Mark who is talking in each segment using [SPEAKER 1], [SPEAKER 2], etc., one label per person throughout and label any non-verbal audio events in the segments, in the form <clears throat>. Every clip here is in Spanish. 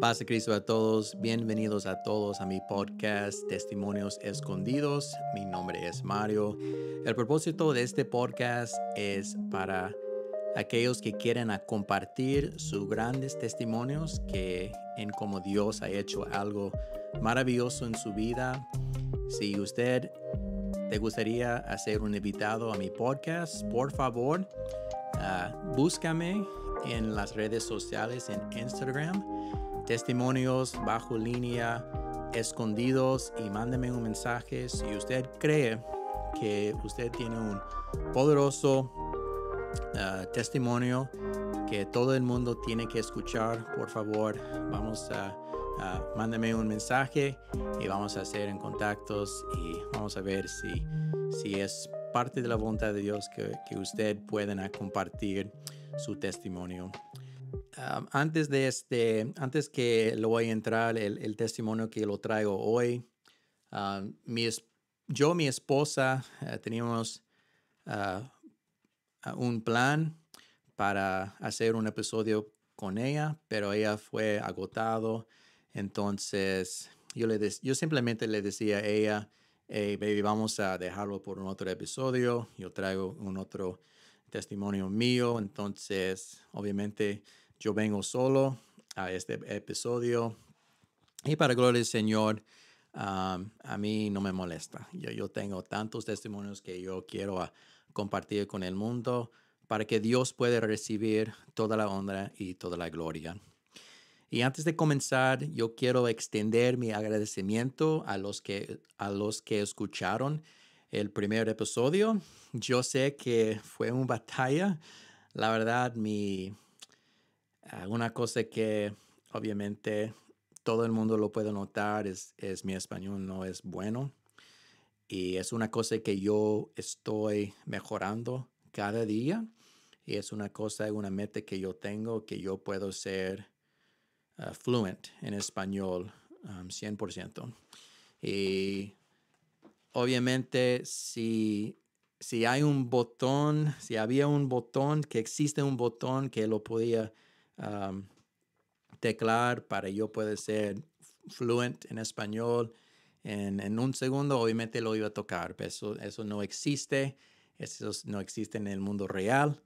[SPEAKER 1] Paz de Cristo a todos, bienvenidos a todos a mi podcast Testimonios Escondidos. Mi nombre es Mario. El propósito de este podcast es para aquellos que quieren compartir sus grandes testimonios que en cómo Dios ha hecho algo maravilloso en su vida. Si usted te gustaría hacer un invitado a mi podcast, por favor, ah, búscame en las redes sociales en Instagram testimonios bajo línea escondidos y mándeme un mensaje si usted cree que usted tiene un poderoso ah, testimonio que todo el mundo tiene que escuchar por favor vamos a mándeme un mensaje y vamos a hacer en contactos y vamos a ver si si es parte de la voluntad de Dios que, que usted pueda compartir su testimonio antes de este, antes que lo voy a entrar, el, testimonio que lo traigo hoy, yo mi yo, mi esposa, eh, teníamos ah, ah, un plan para hacer un episodio con ella, pero ella fue agotado. Entonces, yo, le yo simplemente le decía a ella, hey, baby, vamos a dejarlo por un otro episodio. Yo traigo un otro episodio testimonio mío. Entonces, obviamente, yo vengo solo a este episodio. Y para gloria del Señor, ah, a mí no me molesta. Yo, tengo tantos testimonios que yo quiero ah, compartir con el mundo para que Dios pueda recibir toda la honra y toda la gloria. Y antes de comenzar, yo quiero extender mi agradecimiento a los que, a los que escucharon el primer episodio. Yo sé que fue una batalla. La verdad, mi, ah, una cosa que obviamente todo el mundo lo puede notar es, es mi español no es bueno. Y es una cosa que yo estoy mejorando cada día. Y es una cosa, una meta que yo tengo, que yo puedo ser ah, fluent en español 100%. Ah, y obviamente si, hay un botón, si había un botón, que existe un botón que lo podía teclar para yo poder ser fluent en español en, un segundo, obviamente lo iba a tocar. eso, eso no existe, eso no existe en el mundo real.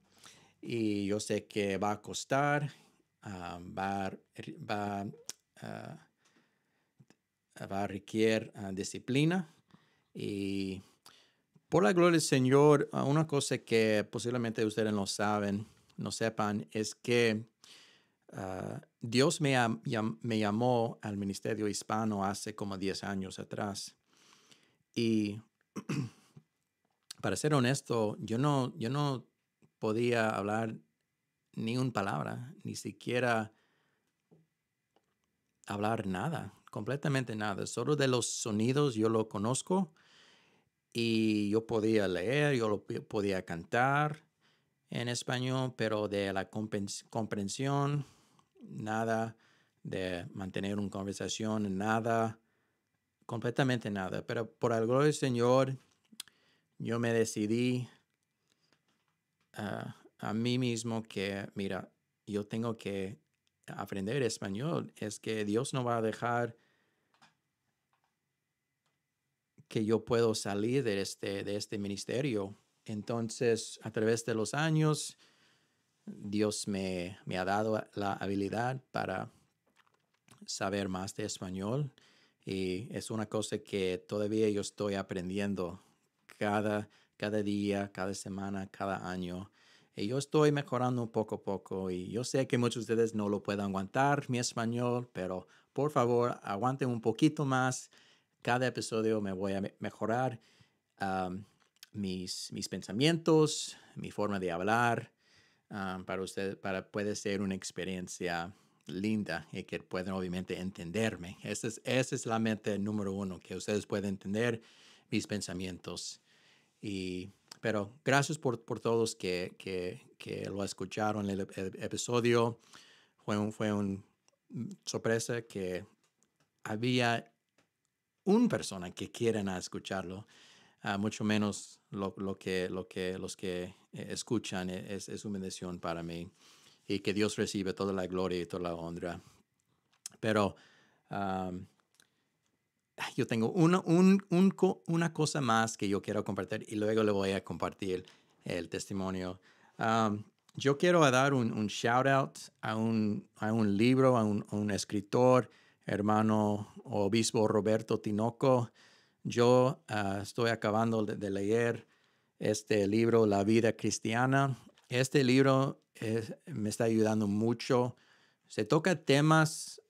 [SPEAKER 1] Y yo sé que va a costar, ah, va, a requerir ah, disciplina y por la gloria del Señor, ah, una cosa que posiblemente ustedes no saben, no sepan, es que ah, Dios me, llamó al ministerio hispano hace como 10 años atrás. Y <clears throat> para ser honesto, yo yo no podía hablar ni una palabra, ni siquiera hablar nada completamente nada, solo de los sonidos yo lo conozco y yo podía leer, yo lo podía cantar en español, pero de la comprensión, nada de mantener una conversación, nada, completamente nada. Pero por gloria del Señor, yo me decidí ah, a mí mismo que, mira, yo tengo que aprender español, es que Dios no va a dejar que yo puedo salir de este, de este ministerio. Entonces, a través de los años, Dios me, ha dado la habilidad para saber más de español y es una cosa que todavía yo estoy aprendiendo cada, cada día, cada semana, cada año. Y yo estoy mejorando un poco a poco y yo sé que muchos de ustedes no lo puedan aguantar mi español, pero por favor aguanten un poquito más cada episodio me voy a mejorar mis, mis pensamientos, mi forma de hablar, para usted, para puede ser una experiencia linda y que puedan obviamente entenderme. Esa es, esa es la mente número uno, que ustedes puedan entender mis pensamientos. pero gracias por, todos que, lo escucharon el, el episodio. Fue, un, fue una mm, sorpresa que había una persona que quieran escucharlo, ah, mucho menos lo, que, los que eh, escuchan, e, es, una bendición para mí. Y que Dios reciba toda la gloria y toda la honra. Pero yo tengo una, cosa más que yo quiero compartir y luego le voy a compartir el testimonio. yo quiero dar un, shout out a un, libro, a un escritor hermano obispo Roberto Tinoco. Yo ah, estoy acabando de, leer este libro, La vida cristiana. Este libro me está ayudando mucho. Se toca temas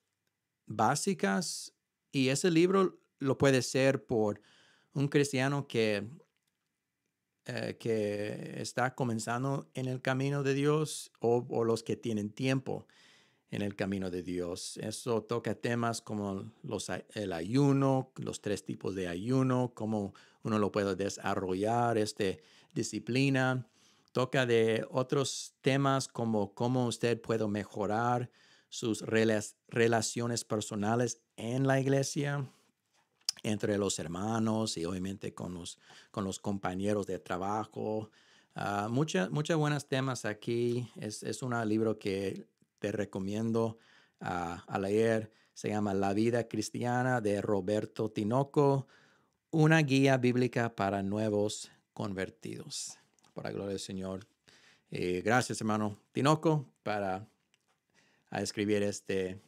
[SPEAKER 1] básicas y ese libro lo puede ser por un cristiano que, eh, que está comenzando en el camino de Dios o, o los que tienen tiempo en el camino de Dios. Eso toca temas como los, el ayuno, los tres tipos de ayuno, cómo uno lo puede desarrollar, este, disciplina. Toca de otros temas como cómo usted puede mejorar sus relaciones personales en la iglesia, entre los hermanos y obviamente con los, compañeros de trabajo. Ah, Muchas Muchos buenas buenos temas aquí. Es, es un libro que te recomiendo a, leer. Se llama La vida cristiana de Roberto Tinoco, una guía bíblica para nuevos convertidos. Por la gloria del Señor. Eh, gracias, hermano Tinoco, para a escribir este,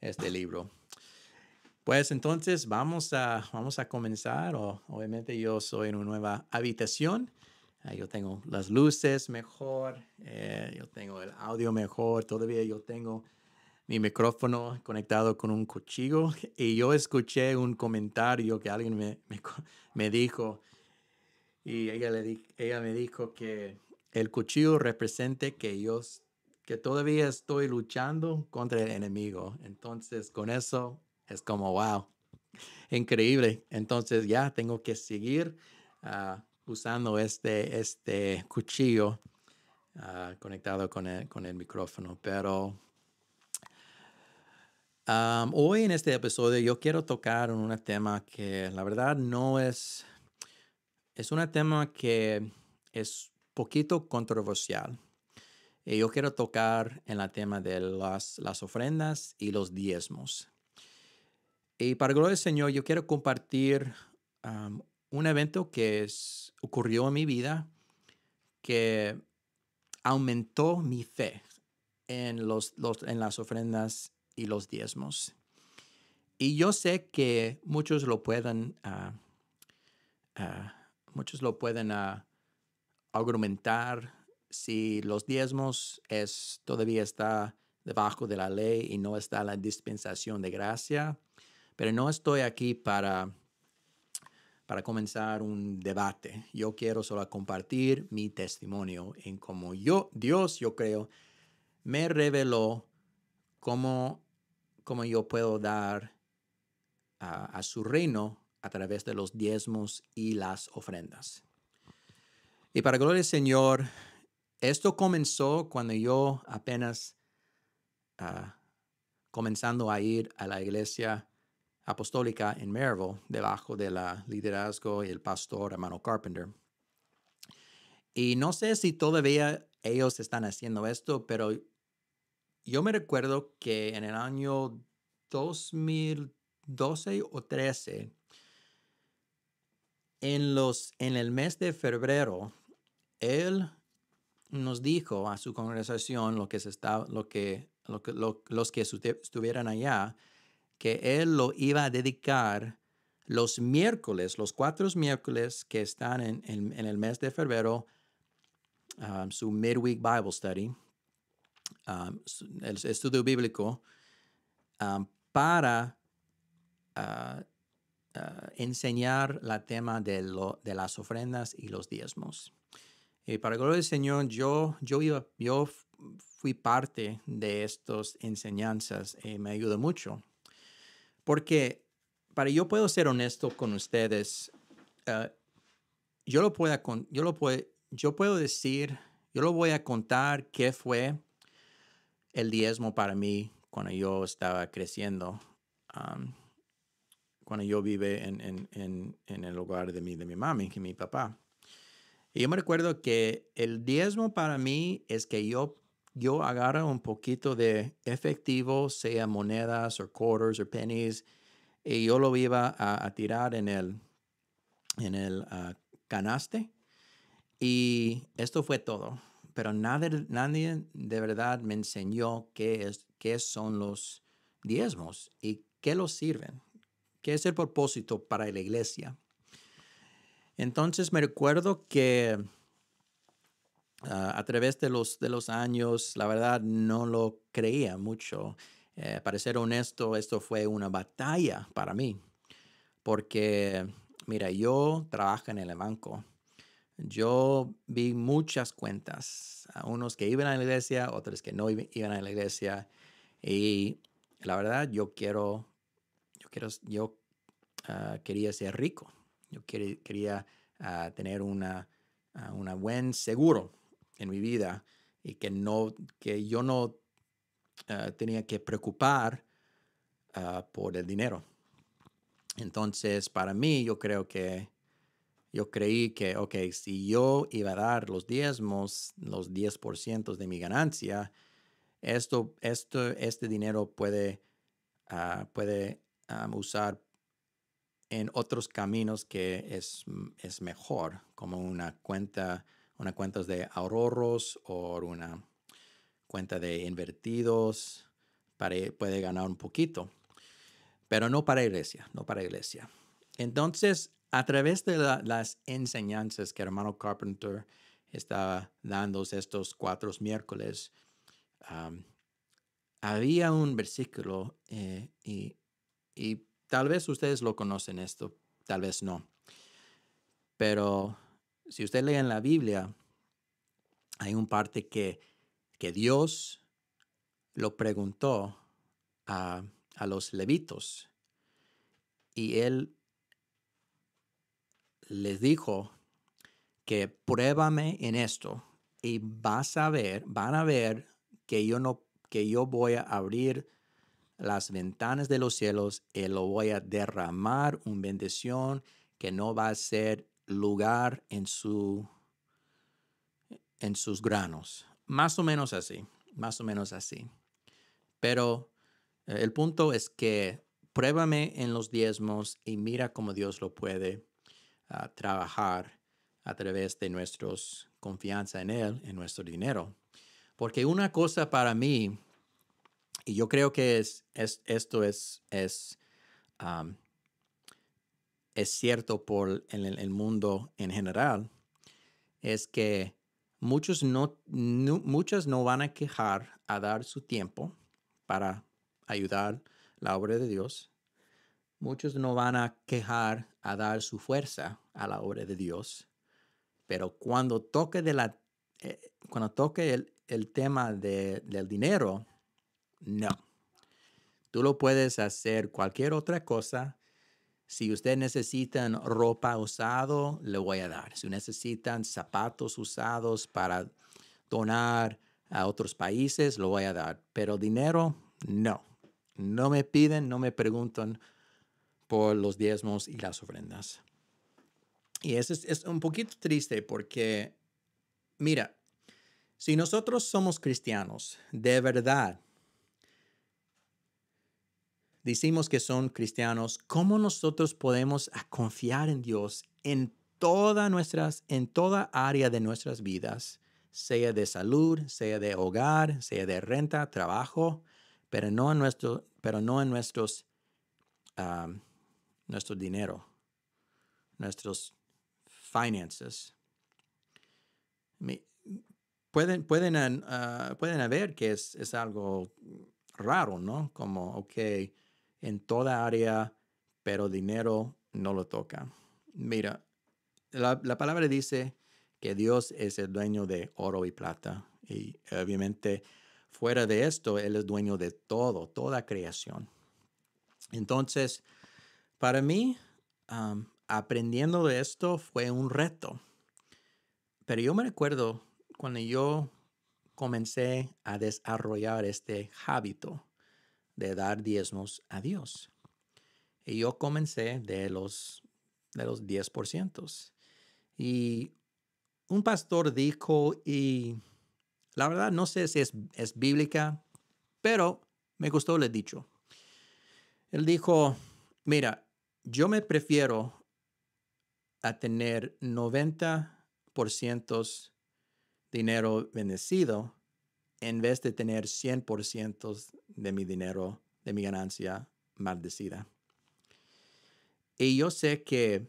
[SPEAKER 1] este libro. Pues entonces vamos a, vamos a comenzar. obviamente yo soy en una nueva habitación. Ah, yo tengo las luces mejor, eh, yo tengo el audio mejor, todavía yo tengo mi micrófono conectado con un cuchillo <laughs> y yo escuché un comentario que alguien me, me, dijo y ella, le ella me dijo que el cuchillo represente que yo que todavía estoy luchando contra el enemigo. Entonces con eso es como, wow, increíble. Entonces ya tengo que seguir. Ah, usando este, este cuchillo ah, conectado con el, con el, micrófono. Pero hoy en este episodio yo quiero tocar un tema que la verdad no es... Es un tema que es poquito controversial. Y eh, yo quiero tocar en el tema de las, las ofrendas y los diezmos. Y para gloria del Señor, yo quiero compartir um, un evento que ocurrió en mi vida que aumentó mi fe en, los, en las ofrendas y los diezmos. Y yo sé que muchos lo pueden, ah, ah, muchos lo pueden ah, argumentar si los diezmos es, todavía está debajo de la ley y no está la dispensación de gracia. Pero no estoy aquí para para comenzar un debate. Yo quiero solo compartir mi testimonio en cómo yo, Dios, yo creo, me reveló cómo, cómo yo puedo dar a, su reino a través de los diezmos y las ofrendas. Y para gloria del Señor, esto comenzó cuando yo apenas ah, comenzando a ir a la iglesia apostólica en Maryville, debajo del liderazgo y el pastor hermano Carpenter. Y no sé si todavía ellos están haciendo esto, pero yo me recuerdo que en el año 2012 o 2013... en, los, en el mes de febrero, él nos dijo a su congregación lo que, se está, lo que, los que estuvieran allá, que él lo iba a dedicar los miércoles, los cuatro miércoles que están en, el mes de febrero, um, su midweek Bible study, um, el estudio bíblico, um, para ah, ah, enseñar la tema de, las ofrendas y los diezmos. Y para el gloria del Señor, yo, yo, yo fui parte de estas enseñanzas y me ayudó mucho. Porque para yo puedo ser honesto con ustedes, eh, yo lo pueda yo lo puedo, yo puedo decir, yo lo voy a contar qué fue el diezmo para mí cuando yo estaba creciendo, cuando yo vive en, el hogar de mi, de mi mami, y mi papá. Y yo me recuerdo que el diezmo para mí es que yo yo agarro un poquito de efectivo, sea monedas o quarters o pennies, y yo lo iba a, tirar en el, en el ah, canaste. Y esto fue todo. Pero nadie, nadie de verdad me enseñó qué, es, qué son los diezmos y qué los sirven, qué es el propósito para la iglesia. Entonces me recuerdo que a través de los, de los años, la verdad, no lo creía mucho. Eh, para ser honesto, esto fue una batalla para mí, porque, mira, yo trabajo en el banco. Yo vi muchas cuentas, unos que iban a la iglesia, otros que no iban a la iglesia. Y la verdad, yo quiero, yo quiero, yo ah, quería ser rico. Yo quería, ah, tener una, ah, una buen seguro en mi vida y que, no, que yo no ah, tenía que preocupar ah, por el dinero. Entonces, para mí, yo creo que yo creí que, ok, si yo iba a dar los diezmos, los 10% de mi ganancia, esto, esto, este dinero puede, ah, puede usar en otros caminos que es, es mejor, como una cuenta una cuenta de ahorros o una cuenta de invertidos, puede ganar un poquito, pero no para iglesia, no para iglesia. Entonces, a través de las enseñanzas que hermano Carpenter está dando estos cuatro miércoles, había un versículo eh, y, y tal vez ustedes lo conocen esto, tal vez no, pero si usted lee en la Biblia, hay un parte que, que Dios lo preguntó a, a los levitos y él les dijo que pruébame en esto y vas a ver, van a ver que yo no que yo voy a abrir las ventanas de los cielos y lo voy a derramar una bendición que no va a ser lugar en, su, en sus granos. Más o menos así, más o menos así. Pero eh, el punto es que pruébame en los diezmos y mira cómo Dios lo puede ah, trabajar a través de nuestra confianza en Él, en nuestro dinero. Porque una cosa para mí, y yo creo que es, esto es, es es cierto por el, mundo en general es que muchos no, muchas no van a quejar a dar su tiempo para ayudar la obra de Dios. Muchos no van a quejar a dar su fuerza a la obra de Dios. Pero cuando toque, de la, eh, cuando toque el, tema del dinero, no. Tú lo puedes hacer cualquier otra cosa si usted necesitan ropa usado, le voy a dar. Si necesitan zapatos usados para donar a otros países, lo voy a dar. Pero dinero, no. No me piden, no me preguntan por los diezmos y las ofrendas. Y eso es un poquito triste porque, mira, si nosotros somos cristianos, de verdad, decimos que son cristianos, ¿cómo nosotros podemos confiar en Dios en todas nuestras, en toda área de nuestras vidas, sea de salud, sea de hogar, sea de renta, trabajo, pero no en nuestro, pero no en nuestros, ah, nuestro dinero, nuestros finances. pueden, pueden, ah, pueden ver que es, algo raro, ¿no? Como, ok, en toda área, pero dinero no lo toca. Mira, la, palabra dice que Dios es el dueño de oro y plata. Y obviamente fuera de esto, Él es dueño de todo, toda creación. Entonces, para mí, aprendiendo de esto fue un reto. Pero yo me recuerdo cuando yo comencé a desarrollar este hábito de dar diezmos a Dios. Y yo comencé de los, de los 10%. Y un pastor dijo, y la verdad no sé si es, bíblica, pero me gustó lo dicho. Él dijo, mira, yo me prefiero a tener 90% dinero bendecido en vez de tener 100% de mi dinero, de mi ganancia maldecida. Y yo sé que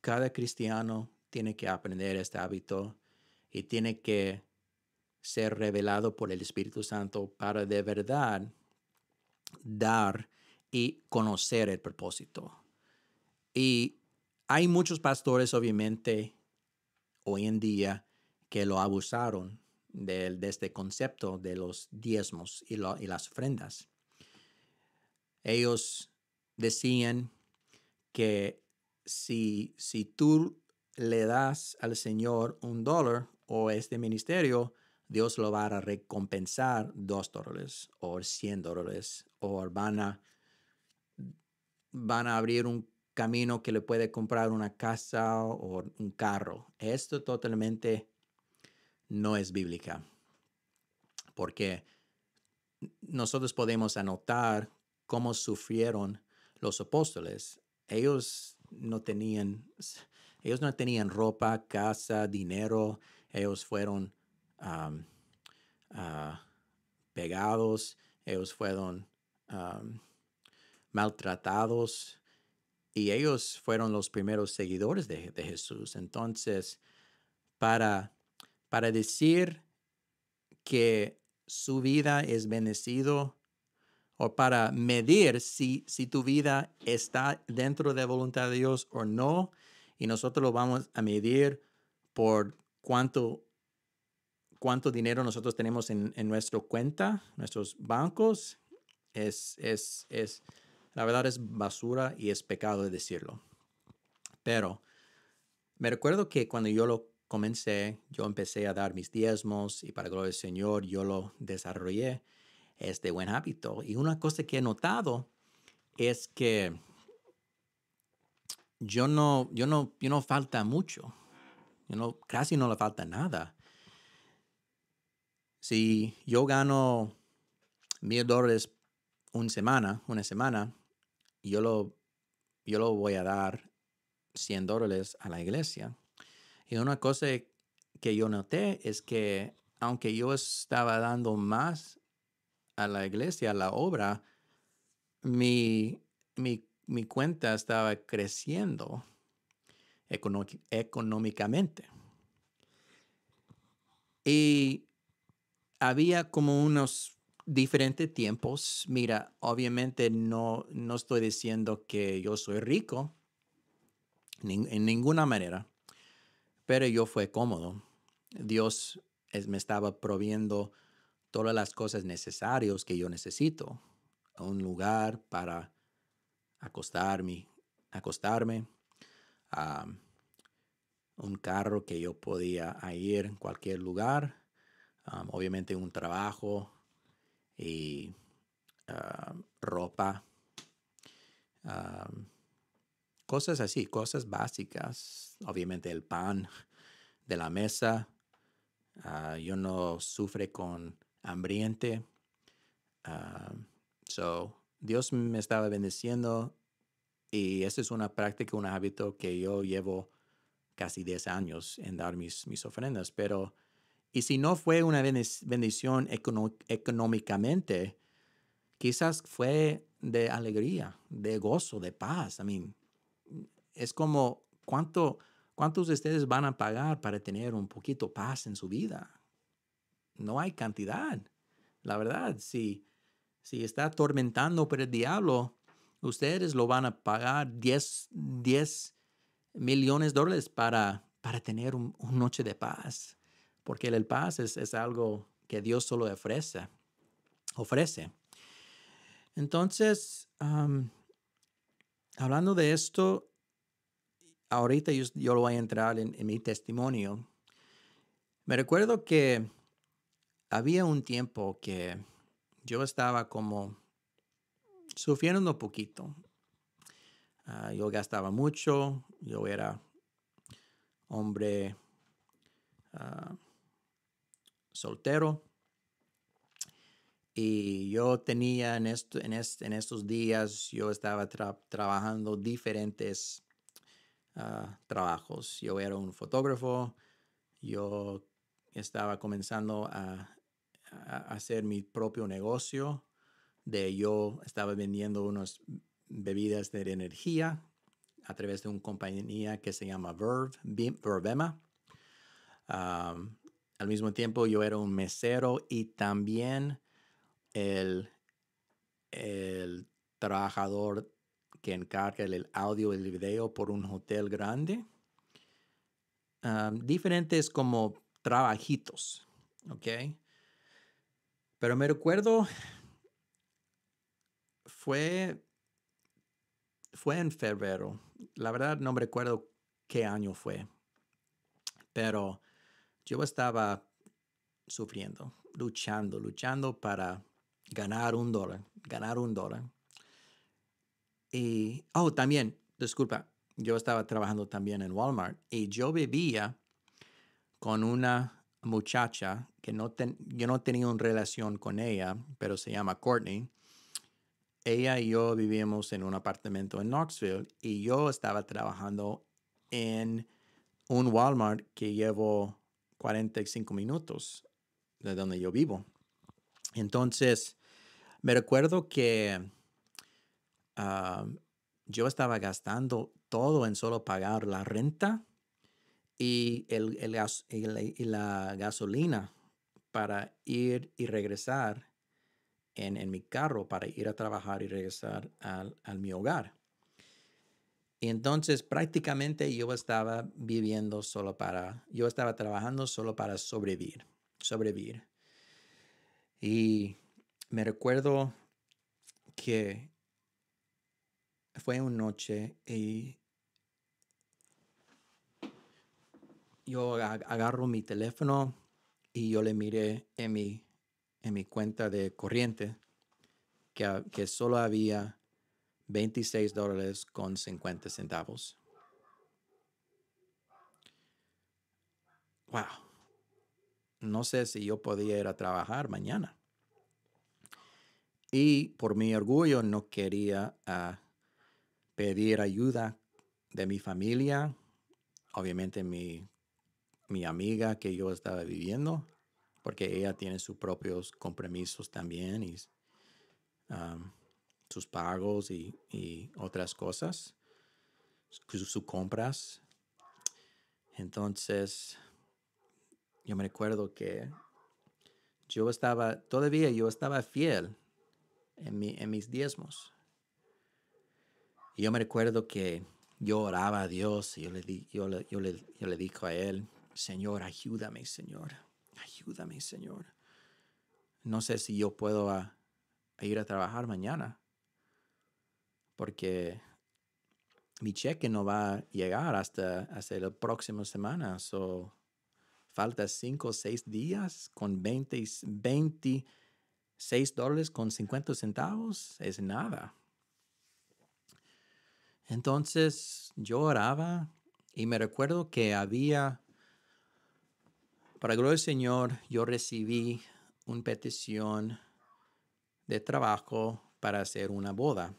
[SPEAKER 1] cada cristiano tiene que aprender este hábito y tiene que ser revelado por el Espíritu Santo para de verdad dar y conocer el propósito. Y hay muchos pastores, obviamente, hoy en día que lo abusaron de, este concepto de los diezmos y, y las ofrendas. Ellos decían que si, si tú le das al Señor un dólar o este ministerio, Dios lo va a recompensar dos dólares o cien dólares o van a, van a abrir un camino que le puede comprar una casa o un carro. Esto totalmente no es bíblica. Porque nosotros podemos anotar cómo sufrieron los apóstoles. Ellos no tenían, ellos no tenían ropa, casa, dinero. Ellos fueron um, uh, pegados, ellos fueron um, maltratados y ellos fueron los primeros seguidores de Jesús. Entonces, para para decir que su vida es bendecido o para medir si, si tu vida está dentro de la voluntad de Dios o no. Y nosotros lo vamos a medir por cuánto, cuánto dinero nosotros tenemos en, nuestra cuenta, nuestros bancos. Es, es, es, la verdad es basura y es pecado decirlo. Pero me recuerdo que cuando yo lo comencé, yo empecé a dar mis diezmos y para gloria del Señor yo lo desarrollé, este buen hábito. Y una cosa que he notado es que yo no, yo no, yo no falta mucho. Yo no, casi no le falta nada. Si yo gano mil dólares una semana, una semana, yo lo, yo lo voy a dar 100 dólares a la iglesia y una cosa que yo noté es que aunque yo estaba dando más a la iglesia, a la obra, mi, cuenta estaba creciendo económicamente. Y había como unos diferentes tiempos. Mira, obviamente no estoy diciendo que yo soy rico, en ninguna manera pero yo fue cómodo. Dios me estaba proviendo todas las cosas necesarias que yo necesito. Un lugar para acostarme, acostarme un carro que yo podía ir en cualquier lugar, obviamente un trabajo y ah, ropa. Cosas así, cosas básicas. Obviamente el pan de la mesa. Ah, yo no sufre con hambriente. Ah, so, Dios me estaba bendeciendo y esa es una práctica, un hábito que yo llevo casi 10 años en dar mis, mis ofrendas. Pero, y si no fue una bendición económicamente, quizás fue de alegría, de gozo, de paz. I es como, ¿cuánto, ¿cuántos de ustedes van a pagar para tener un poquito paz en su vida? No hay cantidad. La verdad, si, está atormentando por el diablo, ustedes lo van a pagar 10, millones de dólares para, para tener una un noche de paz. Porque el paz es, algo que Dios solo ofrece. ofrece. Entonces, hablando de esto, ahorita yo, lo voy a entrar en, mi testimonio. Me recuerdo que había un tiempo que yo estaba como sufriendo un poquito. Ah, yo gastaba mucho, yo era hombre ah, soltero. Y yo tenía en, esto, en, estos días, yo estaba trabajando diferentes Ah, trabajos. Yo era un fotógrafo, yo estaba comenzando a, hacer mi propio negocio, de yo estaba vendiendo unas bebidas de energía a través de una compañía que se llama Verve, Vervema. al mismo tiempo yo era un mesero y también el, el trabajador que encarga el audio y el video por un hotel grande. diferentes como trabajitos, ¿ok? Pero me recuerdo, fue, fue en febrero. La verdad no me recuerdo qué año fue, pero yo estaba sufriendo, luchando, luchando para ganar un dólar, ganar un dólar. Y, oh, también, disculpa, yo estaba trabajando también en Walmart y yo vivía con una muchacha que no yo no tenía una relación con ella, pero se llama Courtney. Ella y yo vivíamos en un apartamento en Knoxville y yo estaba trabajando en un Walmart que llevo 45 minutos de donde yo vivo. Entonces, me recuerdo que Ah, yo estaba gastando todo en solo pagar la renta y, la, gasolina para ir y regresar en, mi carro, para ir a trabajar y regresar al, al mi hogar. Y entonces prácticamente yo estaba viviendo solo para, yo estaba trabajando solo para sobrevivir, sobrevivir. Y me recuerdo que fue una noche y yo agarro mi teléfono y yo le miré en mi, en mi cuenta de corriente que, solo había 26 dólares con 50 centavos. Wow. No sé si yo podía ir a trabajar mañana. Y por mi orgullo no quería ah, pedir ayuda de mi familia, obviamente mi, amiga que yo estaba viviendo, porque ella tiene sus propios compromisos también y sus pagos y, otras cosas, sus compras. Entonces, yo me recuerdo que yo estaba, todavía yo estaba fiel en, en mis diezmos yo me recuerdo que yo oraba a Dios y yo le, di, yo, le, yo, le, dijo a Él, Señor, ayúdame, Señor, ayúdame, Señor. No sé si yo puedo ir a trabajar mañana, porque mi cheque no va a llegar hasta, la próxima semana. So, falta cinco o seis días con 20, 26 dólares con 50 centavos. Es nada. Entonces yo oraba y me recuerdo que había, para gloria del Señor, yo recibí una petición de trabajo para hacer una boda.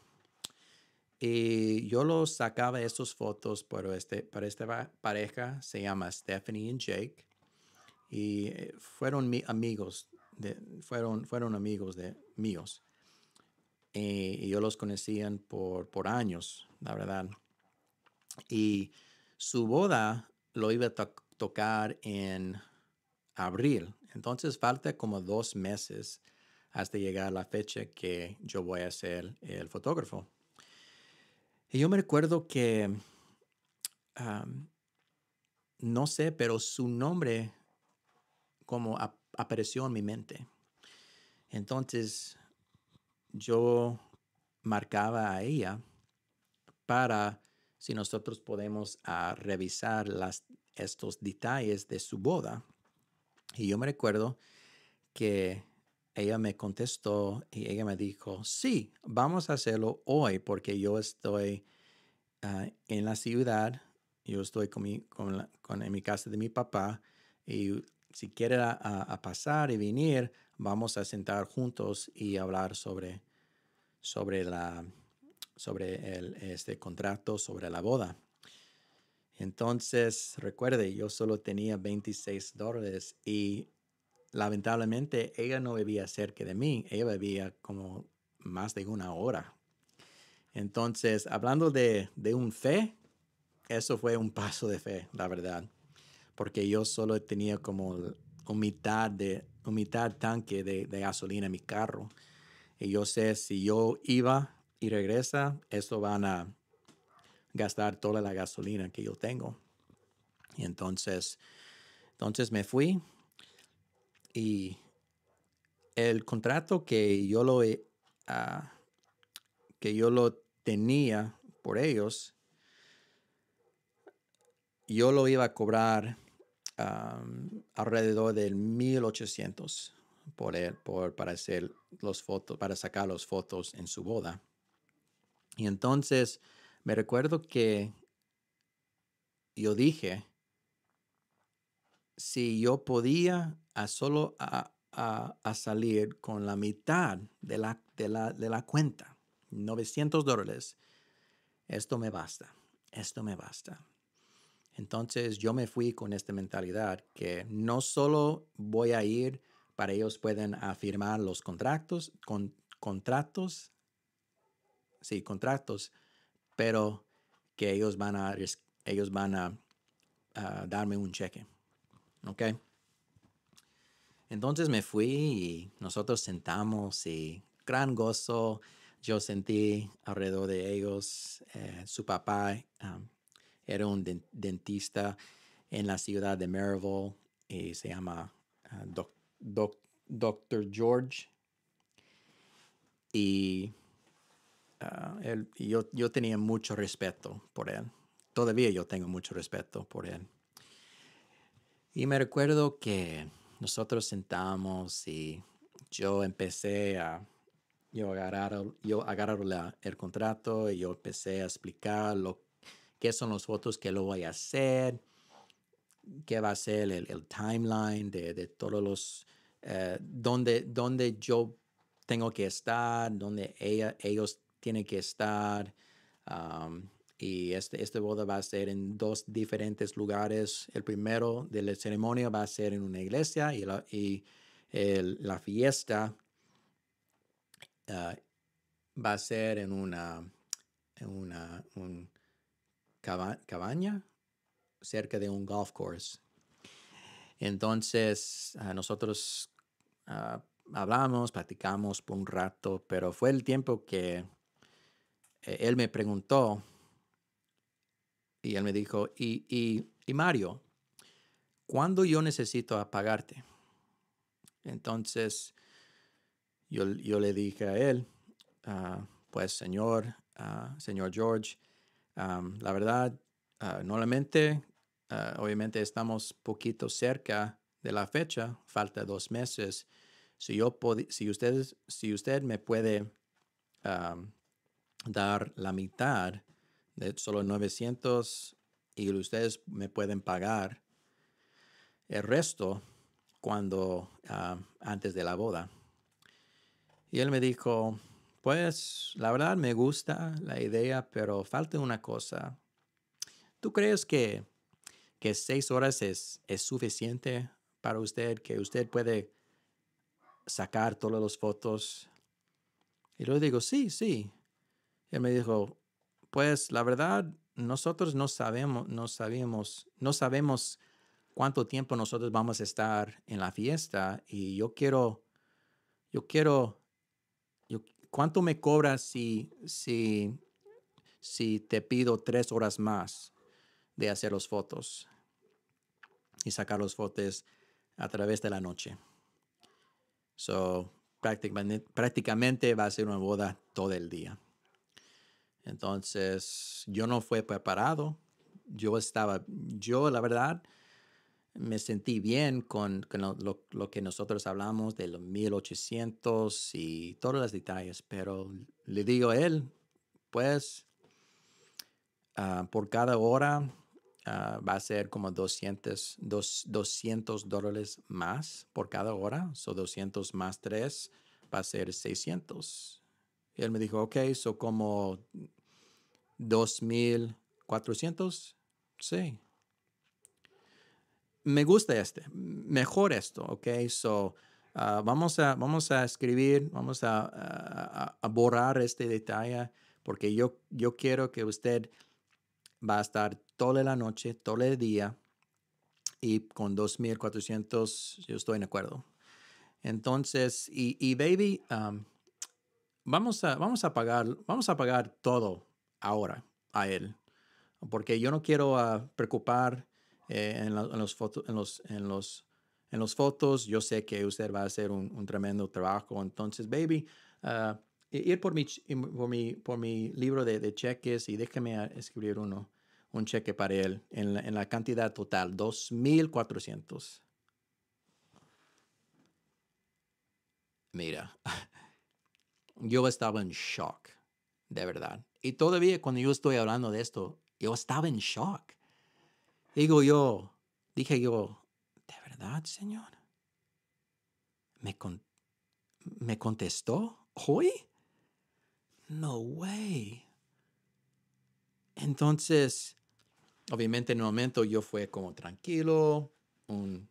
[SPEAKER 1] Y yo los sacaba estas fotos para, este, para esta pareja, se llama Stephanie y Jake. Y eh, fueron amigos, fueron, fueron amigos de, míos. Eh, y yo los conocían por, años, la verdad. Y su boda lo iba a tocar en abril, entonces falta como dos meses hasta llegar la fecha que yo voy a ser el fotógrafo. Y yo me recuerdo que, no sé, pero su nombre como apareció en mi mente. Entonces yo marcaba a ella para si nosotros podemos ah, revisar estos detalles de su boda. Y yo me recuerdo que ella me contestó y ella me dijo, sí, vamos a hacerlo hoy porque yo estoy ah, en la ciudad, yo estoy con mi, en mi casa de mi papá y si quiere a, pasar y venir, vamos a sentar juntos y hablar sobre, sobre, la, sobre el, este contrato, sobre la boda. Entonces, recuerde, yo solo tenía 26 dólares y lamentablemente ella no bebía cerca de mí, ella bebía como más de una hora. Entonces, hablando de, de un fe, eso fue un paso de fe, la verdad porque yo solo tenía como un mitad, de, mitad tanque de, gasolina en mi carro. Y yo sé si yo iba y regresa, eso van a gastar toda la gasolina que yo tengo. Y entonces, entonces me fui y el contrato que yo lo, ah, que yo lo tenía por ellos yo lo iba a cobrar alrededor del 1800 por él, por, para, los fotos, para sacar las fotos en su boda. Y entonces me recuerdo que yo dije, si yo podía a solo a, a, salir con la mitad de la, de la cuenta, 900 dólares, esto me basta, esto me basta. Entonces yo me fui con esta mentalidad que no solo voy a ir para ellos pueden firmar los contratos, con, contratos, sí, contratos, pero que ellos van a, ellos van a, darme un cheque. ¿Ok? Entonces me fui y nosotros sentamos y gran gozo yo sentí alrededor de ellos. Eh, su papá era un dentista en la ciudad de Maryville y eh, se llama uh, ah, Dr. George. Y ah, él, yo, yo tenía mucho respeto por él. Todavía yo tengo mucho respeto por él. Y me recuerdo que nosotros sentamos y yo empecé a yo agarrar, yo agarrar el contrato y yo empecé a explicar lo qué son los votos que lo voy a hacer, qué va a ser el, timeline de, todos los, eh, dónde, yo tengo que estar, dónde ella, ellos tienen que estar. y este, este, boda va a ser en dos diferentes lugares. El primero de la ceremonia va a ser en una iglesia y la, fiesta ah, va a ser en una, una cabaña cerca de un golf course. Entonces nosotros ah, hablamos, platicamos por un rato, pero fue el tiempo que eh, él me preguntó y él me dijo, y, y, Mario, ¿cuándo yo necesito apagarte? Entonces yo, le dije a él, ah, pues señor, ah, señor George, la verdad, ah, normalmente, ah, obviamente estamos poquito cerca de la fecha, falta dos meses. Si, yo si, usted, si usted me puede dar la mitad de solo 900 y ustedes me pueden pagar el resto cuando antes de la boda. Y él me dijo, pues la verdad me gusta la idea, pero falta una cosa. ¿Tú crees que, seis horas es, suficiente para usted, que usted puede sacar todas las fotos? Y yo digo, sí, sí. él me dijo, pues la verdad, nosotros no sabemos, no sabemos, no sabemos cuánto tiempo nosotros vamos a estar en la fiesta y yo quiero, yo quiero ¿cuánto me cobras si, si, si te pido tres horas más de hacer las fotos y sacar los fotos a través de la noche? So, prácticamente, prácticamente va a ser una boda todo el día. Entonces, yo no fui preparado. Yo estaba, yo la verdad, me sentí bien con, lo, que nosotros hablamos de los 1800 y todos los detalles, pero le digo a él, pues ah, por cada hora ah, va a ser como 200, dos, 200 dólares más por cada hora. son 200 más 3 va a ser 600. Y él me dijo, ok, son como 2400. Sí me gusta este, mejor esto, ¿ok? So, ah, vamos, a, vamos a escribir, vamos a, borrar este detalle, porque yo, yo quiero que usted va a estar toda la noche, todo el día, y con 2.400 yo estoy en acuerdo. Entonces, y, y baby, ah, vamos, a, vamos, a pagar, vamos a pagar todo ahora a él, porque yo no quiero ah, preocupar eh, en, las los en, los, en, los, en los fotos. Yo sé que usted va a hacer un, un tremendo trabajo. Entonces, baby, ah, ir por mi, por mi, por mi libro de, cheques y déjeme escribir uno, un cheque para él en la, en la cantidad total, 2,400. Mira, <laughs> yo estaba en shock, de verdad. Y todavía cuando yo estoy hablando de esto, yo estaba en shock. Digo yo, dije yo, ¿de verdad, Señor? ¿Me, contestó hoy? No way. Entonces, obviamente en un momento yo fue como tranquilo, un,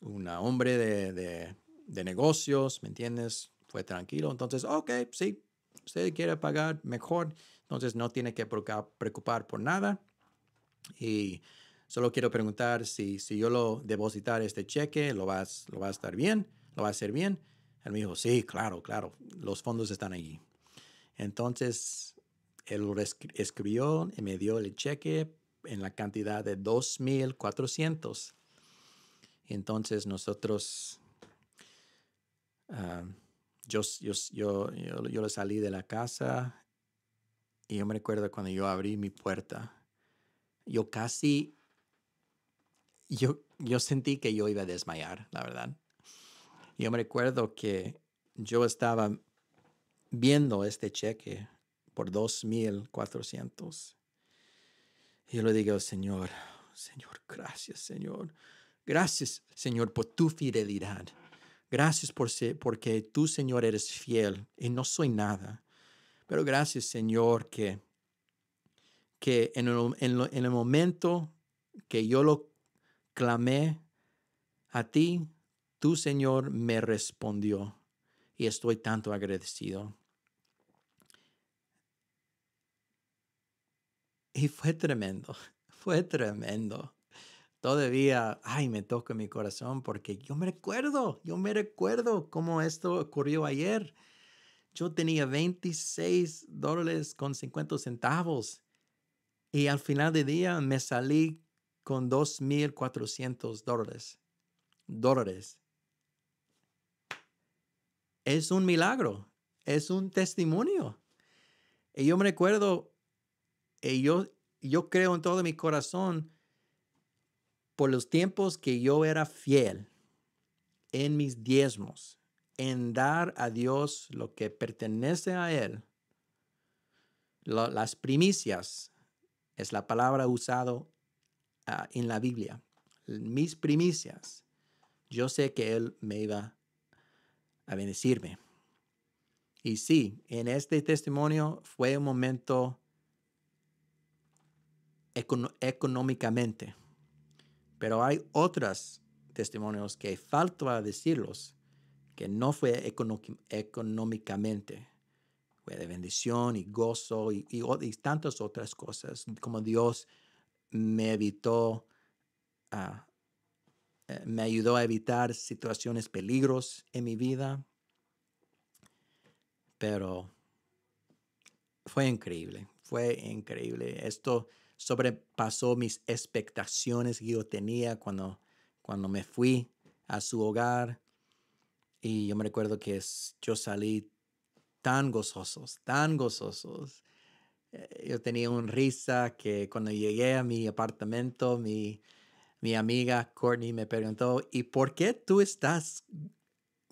[SPEAKER 1] un hombre de, de, negocios, ¿me entiendes? Fue tranquilo. Entonces, ok, sí, usted quiere pagar mejor, entonces no tiene que preocupar por nada. Y solo quiero preguntar si, yo lo depositar este cheque, ¿lo vas, va a estar bien? ¿Lo va a hacer bien? Él me dijo, sí, claro, claro, los fondos están allí. Entonces, él escribió y me dio el cheque en la cantidad de 2.400. Entonces, nosotros, ah, yo, yo, salí de la casa y yo me recuerdo cuando yo abrí mi puerta yo casi, yo, yo sentí que yo iba a desmayar, la verdad. Yo me recuerdo que yo estaba viendo este cheque por 2.400. Y yo le digo, Señor, Señor, gracias, Señor. Gracias, Señor, por tu fidelidad. Gracias por ser, porque tú, Señor, eres fiel y no soy nada. Pero gracias, Señor, que que en el, momento que yo lo clamé a ti, tu Señor me respondió y estoy tanto agradecido. Y fue tremendo, <laughs> fue tremendo. Todavía, ay, me toca mi corazón porque yo me recuerdo, yo me recuerdo cómo esto ocurrió ayer. Yo tenía 26 dólares con 50 centavos y al final del día me salí con 2.400 dólares. Dólares. Es un milagro, es un testimonio. Y yo me recuerdo, y yo, yo creo en todo mi corazón, por los tiempos que yo era fiel en mis diezmos, en dar a Dios lo que pertenece a Él, las primicias, es la palabra usada ah, en la Biblia. Mis primicias. Yo sé que Él me iba a bendecirme. Y sí, en este testimonio fue un momento económicamente. Pero hay otros testimonios que a decirlos que no fue económicamente. Eh, de bendición y gozo y, tantas otras cosas, como Dios me evitó, ah, eh, me ayudó a evitar situaciones, peligros en mi vida, pero fue increíble, fue increíble. Esto sobrepasó mis expectaciones que yo tenía cuando, cuando me fui a su hogar. Y yo me recuerdo que yo salí tan gozosos, tan gozosos. Eh, yo tenía una risa que cuando llegué a mi apartamento, mi, amiga Courtney me preguntó, ¿y por qué tú estás,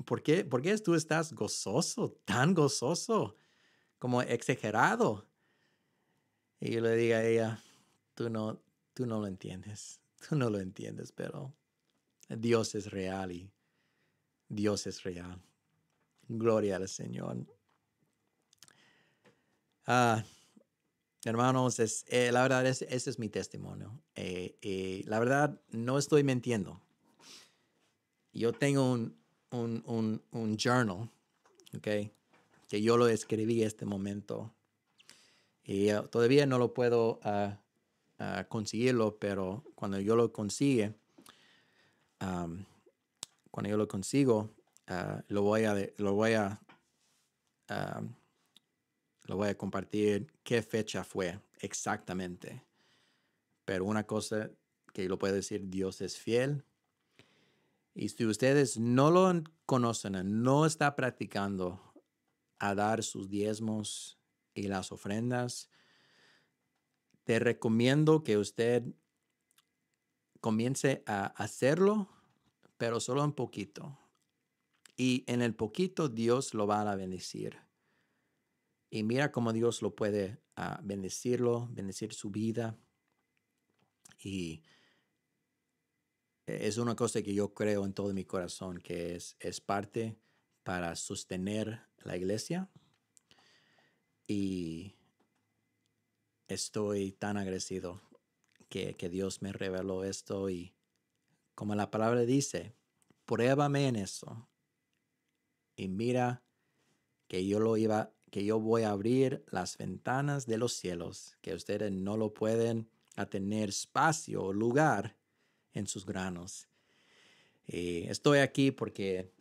[SPEAKER 1] por qué, por qué tú estás gozoso, tan gozoso, como exagerado? Y yo le dije a ella, tú no, tú no lo entiendes, <laughs> tú no lo entiendes, pero Dios es real y Dios es real. Gloria al Señor. Ah, hermanos, es, eh, la verdad, es, ese es mi testimonio. Eh, eh, la verdad, no estoy mintiendo. Yo tengo un, un, un, journal, okay, que yo lo escribí este momento. Y ah, todavía no lo puedo ah, conseguirlo, pero cuando yo lo consigue, cuando yo lo consigo, lo voy a, lo voy a lo voy a compartir qué fecha fue exactamente. Pero una cosa que lo puedo decir, Dios es fiel. Y si ustedes no lo conocen, no está practicando a dar sus diezmos y las ofrendas, te recomiendo que usted comience a hacerlo, pero solo un poquito. Y en el poquito Dios lo va a bendecir. Y mira cómo Dios lo puede ah, bendecirlo, bendecir su vida. Y es una cosa que yo creo en todo mi corazón, que es, es parte para sostener la iglesia. Y estoy tan agradecido que, que Dios me reveló esto y como la palabra dice, pruébame en eso y mira que yo lo iba que yo voy a abrir las ventanas de los cielos, que ustedes no lo pueden a tener espacio o lugar en sus granos. Y eh, estoy aquí porque,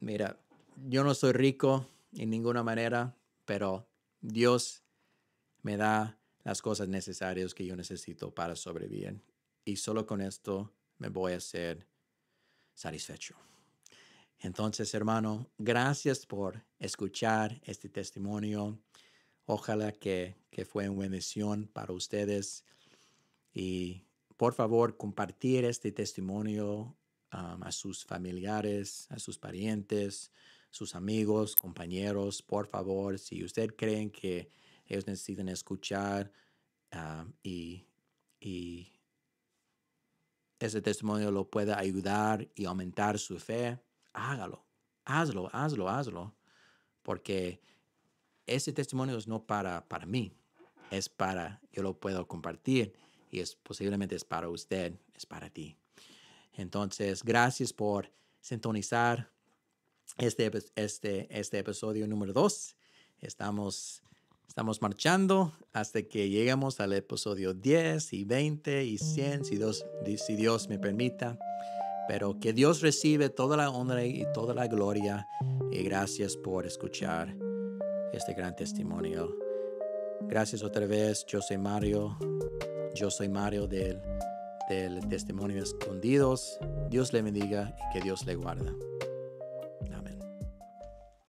[SPEAKER 1] mira, yo no soy rico en ninguna manera, pero Dios me da las cosas necesarias que yo necesito para sobrevivir. Y solo con esto me voy a ser satisfecho. Entonces, hermano, gracias por escuchar este testimonio. Ojalá que, que fue una bendición para ustedes. Y por favor, compartir este testimonio um, a sus familiares, a sus parientes, sus amigos, compañeros. Por favor, si usted creen que ellos necesitan escuchar ah, y, y ese testimonio lo pueda ayudar y aumentar su fe, hágalo, hazlo, hazlo, hazlo, porque ese testimonio es no para, para mí, es para, yo lo puedo compartir y es posiblemente es para usted, es para ti. Entonces, gracias por sintonizar este, este, este episodio número 2. Estamos, estamos marchando hasta que lleguemos al episodio 10 y 20 y 100, si dos si Dios me permita. Pero que Dios recibe toda la honra y toda la gloria. Y gracias por escuchar este gran testimonio. Gracias otra vez. Yo soy Mario. Yo soy Mario del, del Testimonio Escondidos. Dios le bendiga y que Dios le guarde.